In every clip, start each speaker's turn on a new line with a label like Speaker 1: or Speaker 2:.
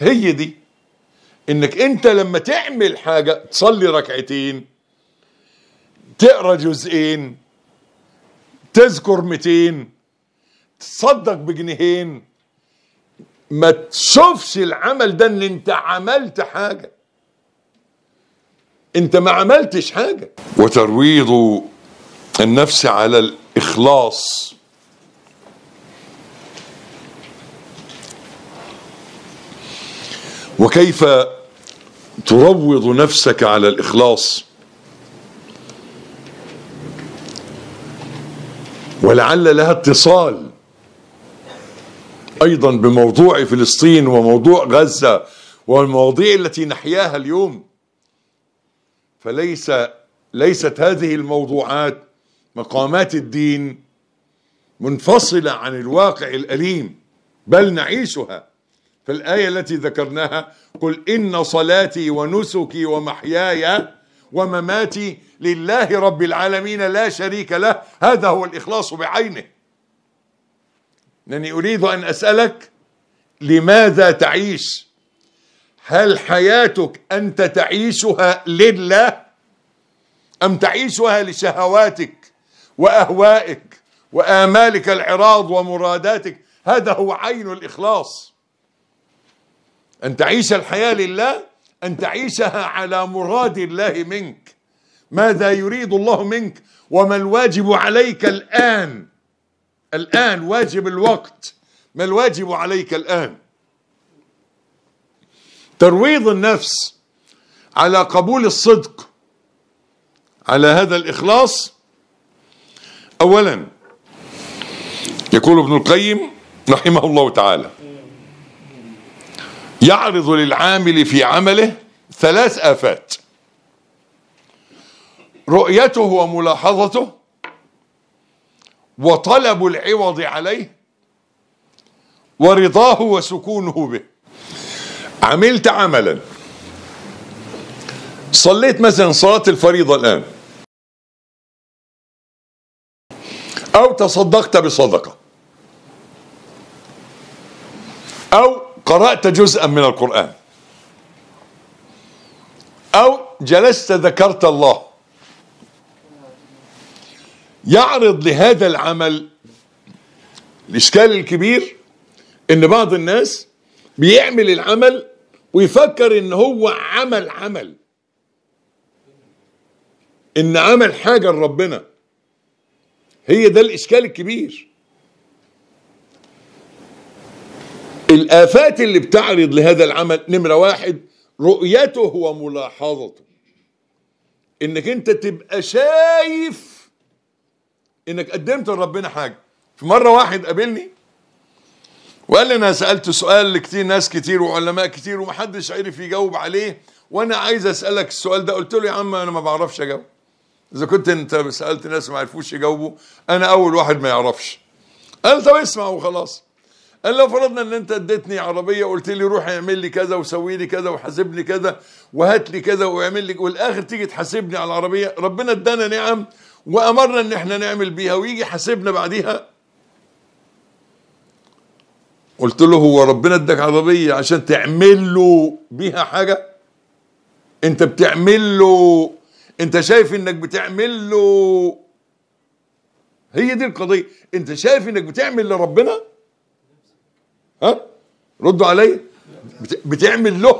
Speaker 1: هي دي انك انت لما تعمل حاجه تصلي ركعتين تقرا جزئين تذكر 200 تصدق بجنيهين ما تشوفش العمل ده ان انت عملت حاجه انت ما عملتش حاجه وترويض النفس على الاخلاص وكيف تروض نفسك على الإخلاص ولعل لها اتصال أيضا بموضوع فلسطين وموضوع غزة والمواضيع التي نحياها اليوم فليس ليست هذه الموضوعات مقامات الدين منفصلة عن الواقع الأليم بل نعيشها في الآية التي ذكرناها قل إن صلاتي ونسكي ومحياي ومماتي لله رب العالمين لا شريك له هذا هو الإخلاص بعينه أنني أريد أن أسألك لماذا تعيش هل حياتك أنت تعيشها لله أم تعيشها لشهواتك وأهوائك وآمالك العراض ومراداتك هذا هو عين الإخلاص أن تعيش الحياة لله أن تعيشها على مراد الله منك ماذا يريد الله منك وما الواجب عليك الآن الآن واجب الوقت ما الواجب عليك الآن ترويض النفس على قبول الصدق على هذا الإخلاص أولا يقول ابن القيم رحمه الله تعالى يعرض للعامل في عمله ثلاث آفات رؤيته وملاحظته وطلب العوض عليه ورضاه وسكونه به عملت عملا صليت مثلا صلاة الفريضة الآن أو تصدقت بصدقة قرأت جزءا من القرآن أو جلست ذكرت الله يعرض لهذا العمل الإشكال الكبير إن بعض الناس بيعمل العمل ويفكر إن هو عمل عمل إن عمل حاجة لربنا هي ده الإشكال الكبير الآفات اللي بتعرض لهذا العمل نمرة واحد رؤيته وملاحظته انك انت تبقى شايف انك قدمت لربنا حاجة في مرة واحد قابلني وقال لي انا سألت سؤال لكتير ناس كتير وعلماء كتير ومحدش عرف يجاوب عليه وانا عايز اسألك السؤال ده قلت له يا عم انا ما بعرفش اجاوب اذا كنت انت سألت ناس ما عرفوش يجاوبوا انا اول واحد ما يعرفش قال طب اسمع وخلاص قال لو فرضنا ان انت اديتني عربيه قلت لي روح اعمل لي كذا وسوي لي كذا وحاسب لي كذا وهات لي كذا واعمل لي والاخر تيجي تحاسبني على العربيه ربنا ادانا نعم وامرنا ان احنا نعمل بيها ويجي حاسبنا بعديها قلت له هو ربنا اداك عربيه عشان تعمل له بيها حاجه انت بتعمل له انت شايف انك بتعمل له هي دي القضيه انت شايف انك بتعمل لربنا ها ردوا علي بتعمل له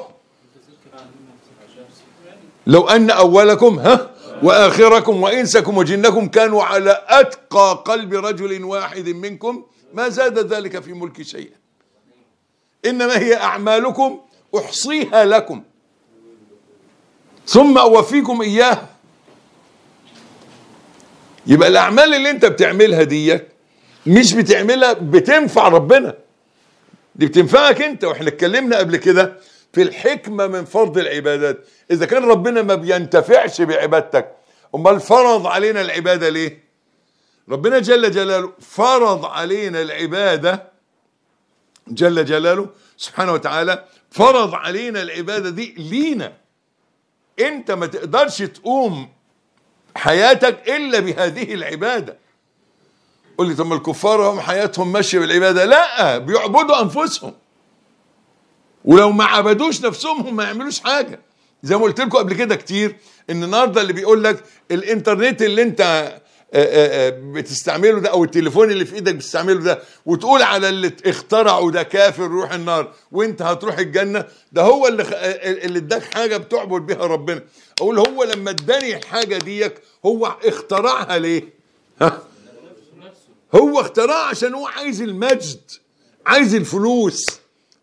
Speaker 1: لو أن أولكم ها وآخركم وإنسكم وجنكم كانوا على أتقى قلب رجل واحد منكم ما زاد ذلك في ملك شيئا إنما هي أعمالكم أحصيها لكم ثم أوفيكم إياها يبقى الأعمال اللي أنت بتعملها ديك مش بتعملها بتنفع ربنا دي بتنفعك انت واحنا اتكلمنا قبل كده في الحكمه من فرض العبادات اذا كان ربنا ما بينتفعش بعبادتك امال فرض علينا العباده ليه ربنا جل جلاله فرض علينا العباده جل جلاله سبحانه وتعالى فرض علينا العباده دي لينا انت ما تقدرش تقوم حياتك الا بهذه العباده قول لي طب الكفار هم حياتهم ماشيه بالعباده لا بيعبدوا انفسهم ولو ما عبدوش نفسهم هم ما يعملوش حاجه زي ما قلت لكم قبل كده كتير ان النهارده اللي بيقول لك الانترنت اللي انت آه، آه، آه، بتستعمله ده او التليفون اللي في ايدك بتستعمله ده وتقول على اللي اخترعه ده كافر روح النار وانت هتروح الجنه ده هو اللي اللي اداك حاجه بتعبد بيها ربنا اقول هو لما اداني الحاجه ديك هو اخترعها ليه؟ ها؟ هو اخترعها عشان هو عايز المجد عايز الفلوس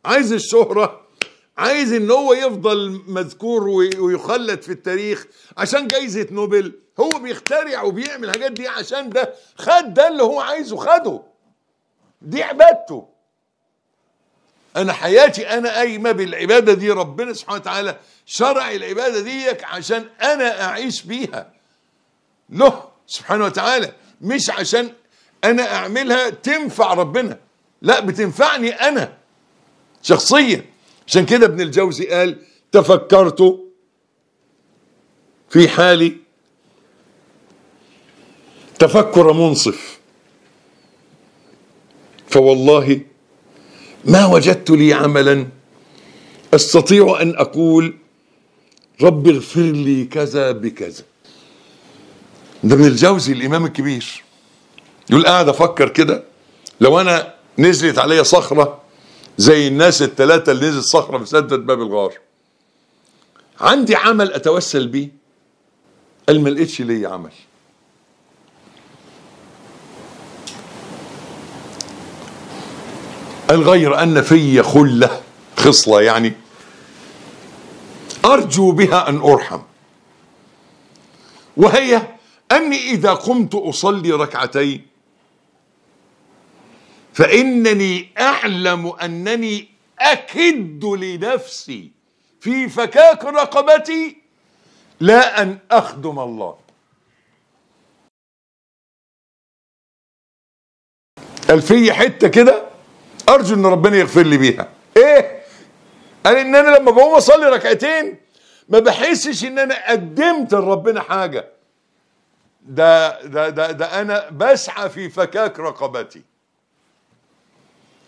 Speaker 1: عايز الشهرة عايز ان هو يفضل مذكور ويخلد في التاريخ عشان جايزة نوبل هو بيخترع وبيعمل حاجات دي عشان ده خد ده اللي هو عايزه خده دي عبادته انا حياتي انا قايمه بالعباده دي ربنا سبحانه وتعالى شرع العباده ديك عشان انا اعيش بيها له سبحانه وتعالى مش عشان انا اعملها تنفع ربنا لا بتنفعني انا شخصيا عشان كده ابن الجوزي قال تفكرت في حالي تفكر منصف فوالله ما وجدت لي عملا استطيع ان اقول رب اغفر لي كذا بكذا ده ابن الجوزي الامام الكبير يقول قاعد افكر كده لو انا نزلت عليا صخره زي الناس الثلاثه اللي نزلت صخره في سده باب الغار عندي عمل اتوسل بيه قال ما لقيتش ليا عمل قال غير ان في خله خصله يعني ارجو بها ان ارحم وهي اني اذا قمت اصلي ركعتين فإنني أعلم أنني أكد لنفسي في فكاك رقبتي لا أن أخدم الله قال في حتة كده أرجو أن ربنا يغفر لي بيها إيه؟ قال إن أنا لما بقوم أصلي ركعتين ما بحسش إن أنا قدمت لربنا حاجة ده ده ده ده أنا بسعى في فكاك رقبتي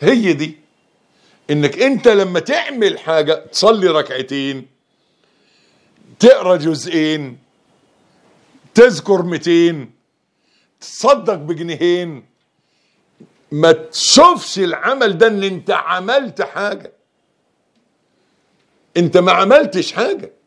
Speaker 1: هي دي انك انت لما تعمل حاجة تصلي ركعتين تقرا جزئين تذكر 200 تصدق بجنيهين ما تشوفش العمل ده ان انت عملت حاجه انت ما عملتش حاجه